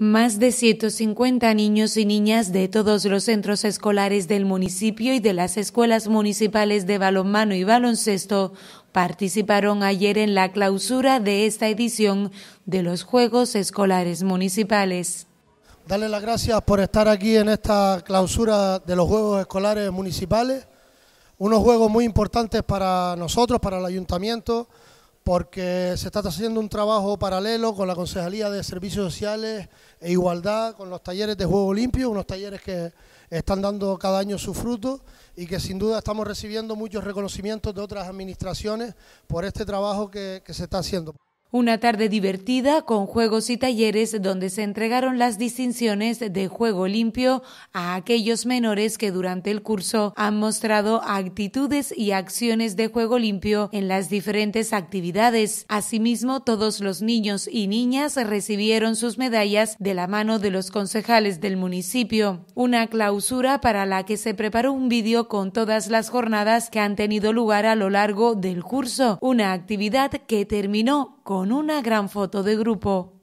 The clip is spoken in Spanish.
Más de 150 niños y niñas de todos los centros escolares del municipio y de las escuelas municipales de balonmano y baloncesto participaron ayer en la clausura de esta edición de los Juegos Escolares Municipales. Dale las gracias por estar aquí en esta clausura de los Juegos Escolares Municipales, unos juegos muy importantes para nosotros, para el ayuntamiento, porque se está haciendo un trabajo paralelo con la Concejalía de Servicios Sociales e Igualdad, con los talleres de Juego Limpio, unos talleres que están dando cada año su fruto y que sin duda estamos recibiendo muchos reconocimientos de otras administraciones por este trabajo que se está haciendo. Una tarde divertida con juegos y talleres donde se entregaron las distinciones de juego limpio a aquellos menores que durante el curso han mostrado actitudes y acciones de juego limpio en las diferentes actividades. Asimismo, todos los niños y niñas recibieron sus medallas de la mano de los concejales del municipio. Una clausura para la que se preparó un vídeo con todas las jornadas que han tenido lugar a lo largo del curso, una actividad que terminó con con una gran foto de grupo.